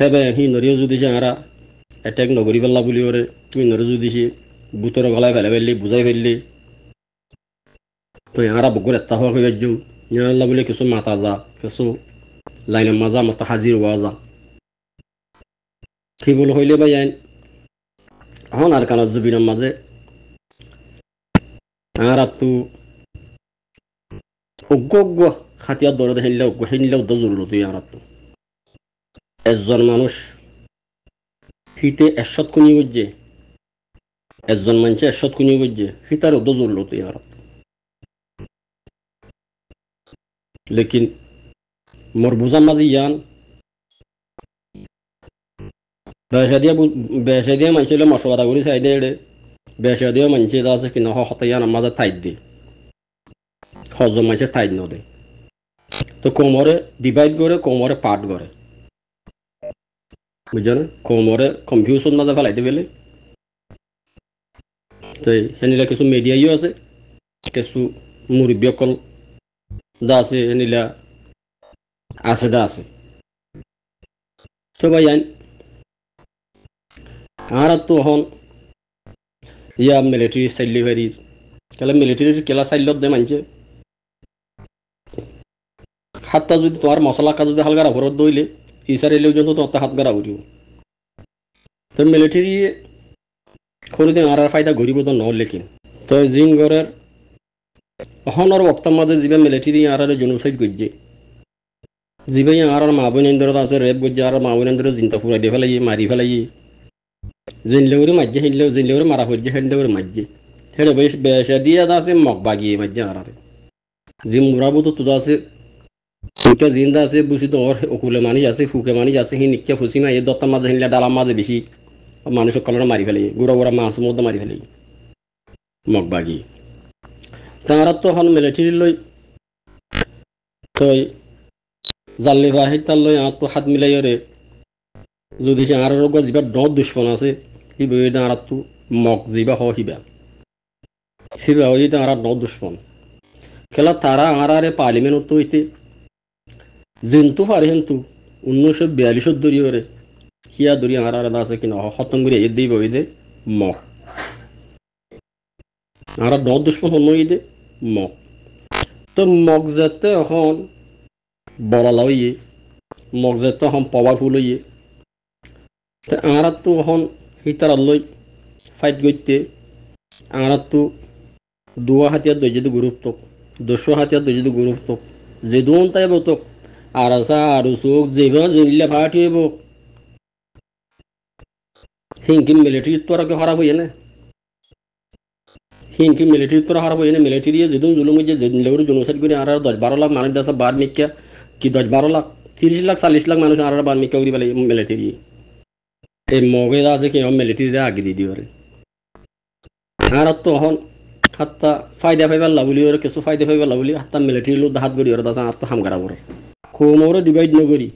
হ্যাঁ ভাই C Norio যুদিছে আরা এটেক নগরী পেল্লা বুলি ওরে তুমি নরিও যুদিছি বুতর গলায় ফেলে ফেললি বুঝাই ফেললি তো আরা বগুর এত্তা হওয়া হয়ে যাচ্ছ জানাল্লা বলে কিছু মাতা যা কিছু লাইনের মাজা মতো হাজির হওয়া যা কি বল হইলে ভাই আইন হন আর কানত জুবিনের মাঝে আরা তো অজ্ঞ অজ্ঞ খাতিয়ার দরে হিনলে অজ্ঞ হিনলেও তো জরুরত ইয়ারাত তো একজন মানুষ ফিতে একশত কুনি করছে একজন মানুষে একশত কুনি গজ্জে সীতার দজুর লোতে ইয়ারত লেকিন মোর বুঝার মাঝে ইয়ান দিয়া দিয়া মানুষ করি চাই দিয়ে এড়ে দিয়া এটা আছে কিনা হতে ইয়ান মাঝে টাইট দি হজম মানুষের টাইট নদে তো কোমরে ডিভাইড করে কোমরে পাট করে বুঝছেন কোমরে কনফিউশন মাঝে ফেলাইতে পেলে তো সেনিলা কিছু মিডিয়াইও আছে কিছু মুরব্বী অকল দা আছে সেনিলা আছে দা আছে তো ভাই আইন আর তো হন ইয়া মিলিটারি চাইলে ভারি তাহলে মিলিটারির কেলা চাইলত দে মানছে হাতটা যদি তোমার মশলা কা যদি হালকা রাফরত দইলে ইসরায়েল লোকজন তো হাত গাড়া করিব তো মিলিটারি কোনোদিন আর আর ফায়দা ঘুরিব তো নহলে কিন তো জিঙ্গরের অহনর বক্তার মাঝে যিবে মিলিটারি আর আর জনসাইড করছে যিবে আর আর মা বোনেন্দ্রত আছে রেপ করছে আর মা বোনেন্দ্র জিন্তা ফুরাই দিয়ে ফেলাই মারি ফেলাই জিনলে করে মারছে হিনলে জিনলে করে মারা করছে হেনলে করে মারছে হেড়ে বেশ বেশ দিয়ে আছে মগ বাগিয়ে মারছে আর আর জিম তো তুদা আছে এটা জিন্দা আছে বুঝি তো ওর অকুলে মানুষ আছে ফুকে মানুষ আছে সি নিক্ষে ফুচি মাই দত্তার মাঝে হিনলে ডালার মাঝে বেশি মানুষ কলরে মারি ফেলে গুড়া গুড়া মাছ মধ্যে মারি ফেলে বাগি তাঁরা তো হন মিলিটারি লই তই জাল্লি বাহির তার লই আর তো হাত মিলাই রে যদি সে আর রোগ যিবা ডর দুশ্মন আছে সি বই দাঁড়া তো মগ যিবা হ সিবা সিবা ওই দাঁড়া ডর দুশ্মন খেলা তারা আর আরে পার্লিমেন্ট তো হইতে জিন্তু পারে কিন্তু উনিশশো বিয়াল্লিশত দৌড়ি করে হিয়া দৌড়ি আমার আর আছে কিনা খতম করে এর দিব দে মক আর ন দুশ্মন সময় দে মক তো মগ যাতে এখন বড় লাই ইয়ে, মগ যাতে এখন পাওয়ারফুল হইয়ে তো আঙারাত তো এখন হিতার লই ফাইট গইতে আঙারাত তো দুয়া হাতিয়ার দই যদি গুরুত্ব দশ হাতিয়ার দই যদি গুরুত্ব যে দুন তাই বতক आरसा आरुसूक जेबन जिल्ले फाटी बो हिंकी मिलिट्री तोरा के खराब हुई ना हिंकी मिलिट्री तोरा खराब हुई ना मिलिट्री ये जिदुन जुलूम जे जिदलेवर जुनुसर गुरे आरा 10 12 लाख मानक दस बार में क्या कि 10 12 लाख 30 लाख 40 लाख मानुष आरा बार में क्या उरी वाले मिलिट्री ए मौके दा के हम मिलिट्री दे आगे दी दी वाले आरा तो हन हत्ता फायदा फायदा लावली और किसु फायदा फायदा लावली हत्ता मिलिट्री लो दहात गुरी और दसा तो हम करा बोरो খোমরে ডিভাইড নগরী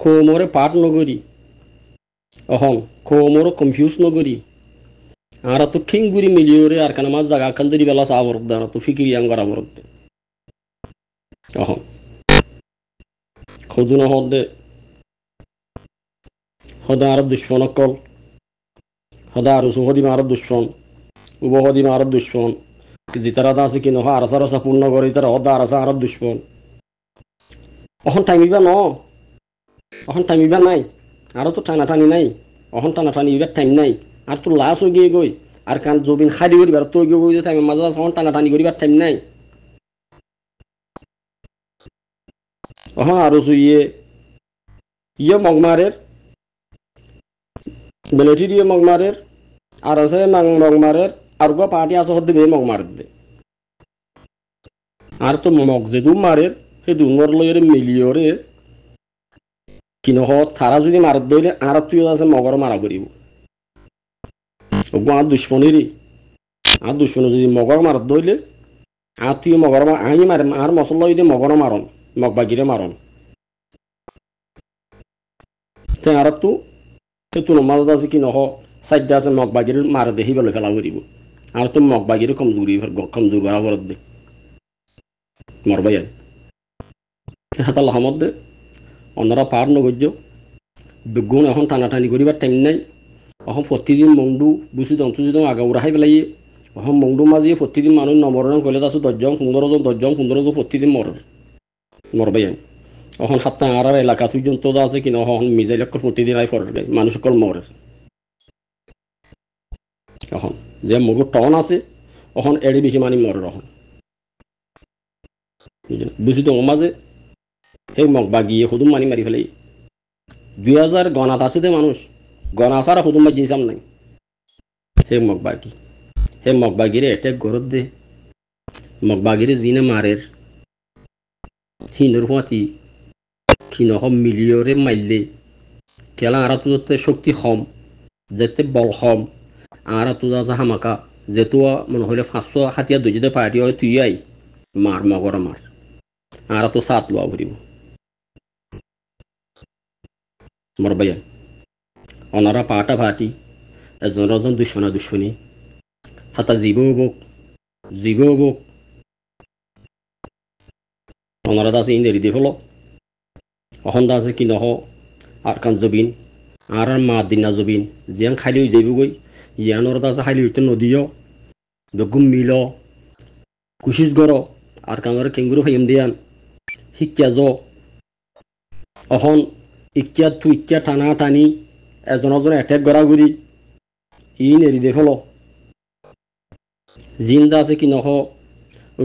খোমরে পাট নগরী অহং খোমরে কনফিউজ নগরী আর তো খিংগুড়ি মিলিয়ে আর কেন মাছ জাগা খান দরি বেলা চা বরদ আর তো ফিকিরি আঙ্গার বরদ অহং খদুন হদে হদা আর দুশ্মন কল হদা আর সুহদিম আর দুশ্মন উপহদিম আর দুশ্মন জিতারা আছে কি নহয় আর সারা সাপূর্ণ করে তার হদা আর আর দুশ্মন অহন টাইমিবা ন অহন টাইমিবা নাই আরও তো টানা টানি নাই অহন টানা টানি ইবার টাইম নাই আর তোর লাশ হয়ে গিয়ে গই আর কান জবিন খাদি করিবার তো গিয়ে গই টাইম মাঝে অহন টানা টানি করিবার টাইম নাই অহন আরো চুইয়ে ইয়ে মগমারের মিলিটারি দিয়ে মগমারের আর আছে মগমারের আর গো পার্টি আছে হদ্দে মগমার দে আর তো মগ যেদু মারের সেই ডুঙৰ লৈ মেলিয়ৰে কি নহওক যদি মাৰত ধৰিলে আৰু তুই আছে মগৰ মাৰা কৰিব গুৱা দুশ্মনীৰে আর দুশ্মনী যদি মগৰ মাৰত ধৰিলে আর তুই মগৰ মাৰ আহি মাৰে আৰু মছলা যদি মগৰ মাৰণ মগবাগিৰে মাৰণ আৰু তো সেইটো নমাজত আছে কি নহ চাদ্য আছে মগবাগিৰ মাৰ দে সিবালৈ পেলাব দিব আৰু তোৰ মগবাগিৰে কমজোৰি কমজোৰ কৰা ঘৰত দে মৰবাই হাতাল হামদ দে অন্যরা পার নগজ্য বিজ্ঞান এখন টানাটানি করিবার টাইম নাই অহম প্রতিদিন মংডু বুঝি দন্তু যদি আগাউরাহাই পেলাই অহম মংডু মাঝে প্রতিদিন মানুষ নম্বরণ করলে তাছো দশজন পনেরোজন দশজন পনেরোজন প্রতিদিন মর মরবাই আমি অহন সাতটা আর এলাকা পর্যন্ত আছে কিনা অহন মিজাইল প্রতিদিন আই ফর মানুষ সকল মরে এখন যে মোর টন আছে অহন এড়ি বেশি মানি মরে অহন বুঝি তো মাঝে সেই মগ বা গিয়ে সুদুম মানি মারি ফেলে দুই হাজার গণাত আসুতে মানুষ গণা আসার সুদুম বাজি চাম নাই সে মগ বাগি সেই মগ এটেক ঘরত দে মগ বাগিরে জিনে মারের সিনোর ক্ষীণ ক্ষীণসম মিলিয়রে মাইলে কেলা আরা তো যাতে শক্তি সম যেতে বল সম আরা তো যা হামাকা যেহেতু মনে হলে পাঁচশো হাতিয়া দুই যদি পাহাড়ি হয় তুই আই মার মগর মার আরা তো সাত লোয়া ঘুরিব পাটা ভাটি باتا রজন أزن رزن دشمنا জীব حتى জীব زيبوبوك ওনারা দাসে ইন্দ্রি দিয়ে ফেলো অহন দাসে কি নহ আর কান জবিন আর আর মা দিনা জবিন জিয়ান খাইলেও যাইব গই ইয়ান দাসে খাইলে হইতে নদীও দগুম মিল কুশিস গর আর কান কেঙ্গুরু ফাইম দিয়ান শিক্ষা জ অহন ইকিয়া থু ইকিয়া টানা টানি এজন এটেক গড়াগুড়ি ই নেরি দে জিন্দা আছে কি নহ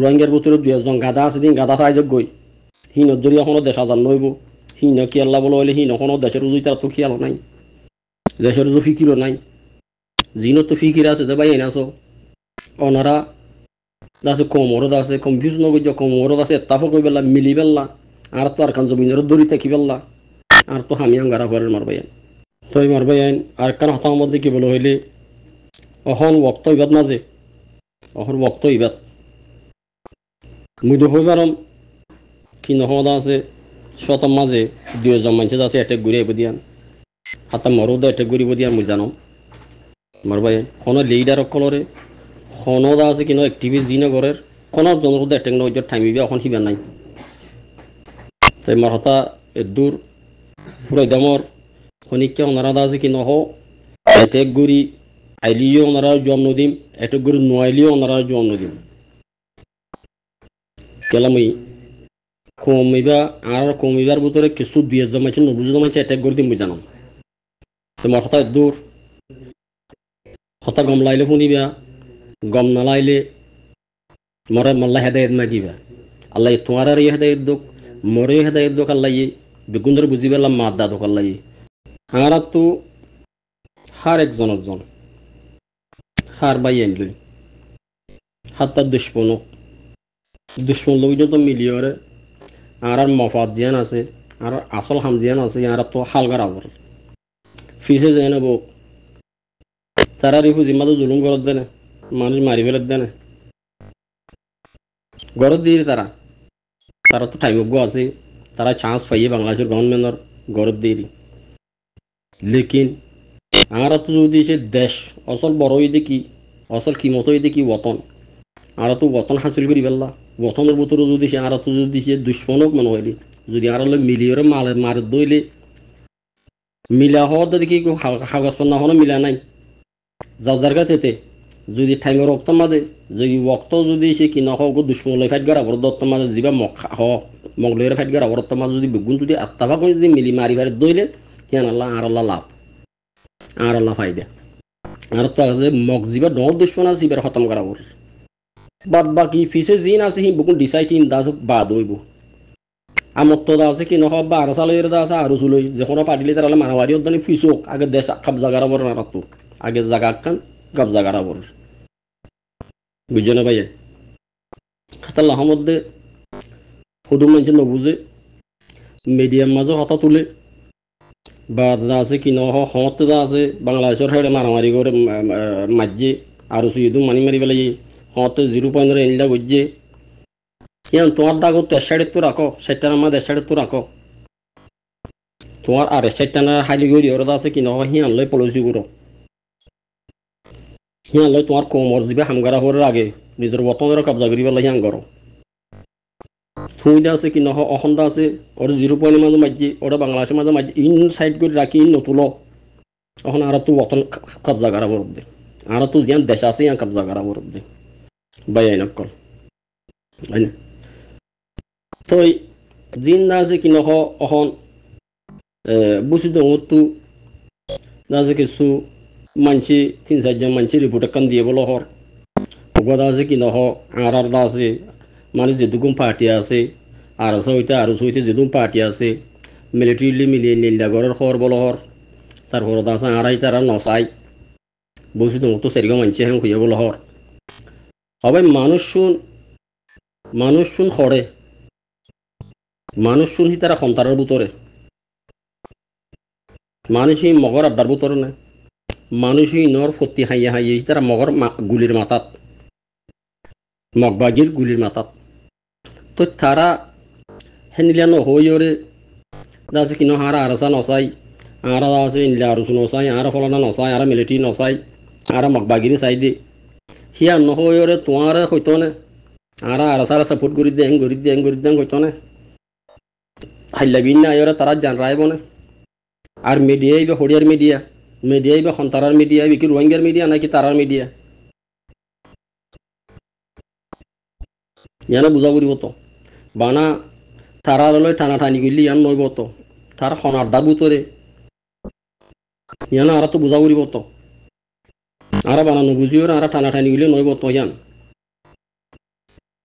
রোহিঙ্গার ভিতরে দুই এজন গাদা আছে দিন গাদা থাই যোগ্যই সি নজরি এখনো দেশ হাজার নইব সি ন কিয়াল্লা বলো হলে সি নখনো দেশের উজুই তার তো খিয়াল নাই দেশের উজু ফিকিরও নাই জিনত তো ফিকির আছে যে ভাই এনেছ অনারা আছে কম ওরদ আছে কনফিউজ নগজ কম ওরদ আছে তাফক মিলি পেলা আর তো আর কান জমিনের দড়ি থাকি পেলা আর তো হামিয়াং গারা ঘরের মারবাইন তো মারবাইন আর কান হতাম মধ্যে কি বলে হইলে অহন বক্ত ইবাদ মাঝে অহর বক্ত ইবাদ মুই হই পারম কি নহদা আছে সতম মাঝে এজন মানুষ আছে এটা ঘুরে বদিয়ান হাতাম মরদা এটেক ঘুরি বদিয়ান মুই জানম মারবাইন কোন লিডার কলরে খনদা আছে কিনো একটিভিস্ট যি নগরের খনত জনসদা এটেক নগর ঠাইমিবি এখন সিবা নাই তাই মার হতা দূর ফুৰাইদামৰ খনিকে অনাৰা দা আছে কি নহ এটেক গুৰি আইলিও অনাৰা যোৱা নদিম এটেক গুৰি নোৱাৰিলেও অনাৰা যোৱা নদিম কেলামই কমিবা আৰু কমিবাৰ বোধৰে কিছু দুই এজন মাৰিছে নবুজো মাৰিছে এটেক গুৰি দিম মই জানো তোমাৰ কথা দূৰ কথা গম লাগিলে শুনিবা গম নালাগিলে মৰে মল্লাই হেদায়ত মাৰি দিবা আল্লাহ তোমাৰ আৰু হেদায়ত দিয়ক মৰে হেদায়ত দিয়ক আল্লাহ বেগুন ধরে বুঝি পেলাম মা দা দোকান লাগি হাঙারা তো হার একজনের জন হার বাই আনল হাত তার দুশ্মনক দুশ্মন লোকজন তো মিলিয়ে রে আর মফাত জিয়ান আছে আর আসল জিয়ান আছে আর তো হালকার আবর ফিসে যায় না বউ তারা রিফু তো জুলুম করত দেনে মানুষ মারি ফেলত দেনে গড়ত দিয়ে তারা তারা তো ঠাইভোগ্য আছে তারা চান্স পাইয়ে বাংলাদেশের গভর্নমেন্টর গরব দিয়ে লেকিন আমরা তো যদি সে দেশ অসল বড় হয়ে দেখি অসল কিমত হয়ে দেখি ওতন আমরা তো ওতন হাসিল করি পেলা ওতনের ভিতরে যদি সে আমরা তো যদি সে দুশ্মনক মনে হইলি যদি আমরা মিলিয়ে মারে মারে দইলে মিলা হওয়া দেখি কাগজ পান্না হওয়া মিলা নাই যার জায়গা তেতে যদি ঠাইমৰ ৰক্ত মাজে যদি ৱক্ত যদি সে কি নহওক দুশ্মনলৈ ফাইট কৰা ঘৰত দত্ত মাজে যিবা মক হওক মগলৈৰে ফাইট কৰা ঘৰত মাজে যদি বেগুন যদি আত্মাভা কৰি যদি মিলি মাৰি ফাৰি দৈলে সিয়ান আল্লাহ আৰ আল্লাহ লাভ আৰ আল্লাহ ফাইদা আৰু তো যে মগ যিবা দহ দুশ্মন আছে সিবাৰ খতম কৰা হ'ল বাদ বাকী পিছে যি আছে সি বেগুন ডিচাই ইন দাস বাদ হৈব আমত তো আছে কি নহওক বা আৰু চালৈ দা আছে আৰু চুলৈ যখন পাতিলে তাৰ মাৰামাৰি অদানি ফিচক আগে দেশ খাব জাগাৰ পৰা নাৰাতো আগে জাগা কান গাব জাগাৰ পৰা বুঝছো না ভাইয়া হাতাল আহমদে হুদু মানুষ নবুঝে মিডিয়ার মাঝে হতা তুলে বা দাদা আছে কি নহ হত দাদা আছে বাংলাদেশের সাইডে মারামারি করে মারছে আর সুইদু মানি মারি পেলাই হত জিরো পয়েন্ট এনলা গজ্জে কেন তোমার ডাকো তো এক সাইডে তো রাখো সেটা আমার এক সাইডে তো রাখো তোমার আর এক সাইডটা না হাইলি গড়ি ওরা আছে কি নহ হিয়ান লয় পলসি করো হি আল্লাহ তোমার কোমর দিবে হামগারা হওয়ার আগে নিজের বর্তমানের কাবজা করি পেলাই হাম করো ফুইদা আছে কি নহ অখন্দা আছে ওর জিরো পয়েন্টের মাজে মাঝি ওরা বাংলাদেশের মাঝে মাঝি ইন সাইড করে রাখি ইন নতুলো তখন আর তো বতন কাবজা করা বরব্দে আর তো ইয়ান দেশ আছে ইয়ান কাবজা করা দে বাই নকল তো জিন না আছে কি নহ অখন বুঝি দু কিছু manchi tinsaja manchi ributakandi ebolohor ugodasi kinoho arar dasi mani zidugun parti asi arasa uita arusu uita zidun parti asi military li milie nilda gorer khor bolohor tar horo dasa arai tara nosai bosu dung to serigo manchi hen khuye bolohor abai manushun manushun khore manushun hitara khontarar butore মানুষ সি মগৰ আবদাৰ বুতৰ নাই মানুষই নর ফতি হাইয়া হাইয়া তারা মগর গুলির মাথাত মগবাগির গুলির মাথাত তো তারা হেনিলানো হইরে দাসে কিনো হারা আরসা নসাই আরা আছে ইনলা আরসু নসাই আরা ফলানা নসাই আরা মিলিটারি নসাই আরা মগবাগিরি সাই দে হিয়া নহয়রে তোমারে হইতো না আরা আরসারা সাপোর্ট করি দে এং করি দে এং করি দে হইতো না হাইলা বিন না আয়রে তারা জান রায় বনে আর মিডিয়াই হরিয়ার media media ibe khontarar media ibe kir wanger media na ki tarar media yana buzaguri boto bana tarar loi thana thani gulli yan noi boto tar khonar dabu tore yana ara to buzaguri boto ara bana no buzior ara thana thani gulli noi boto yan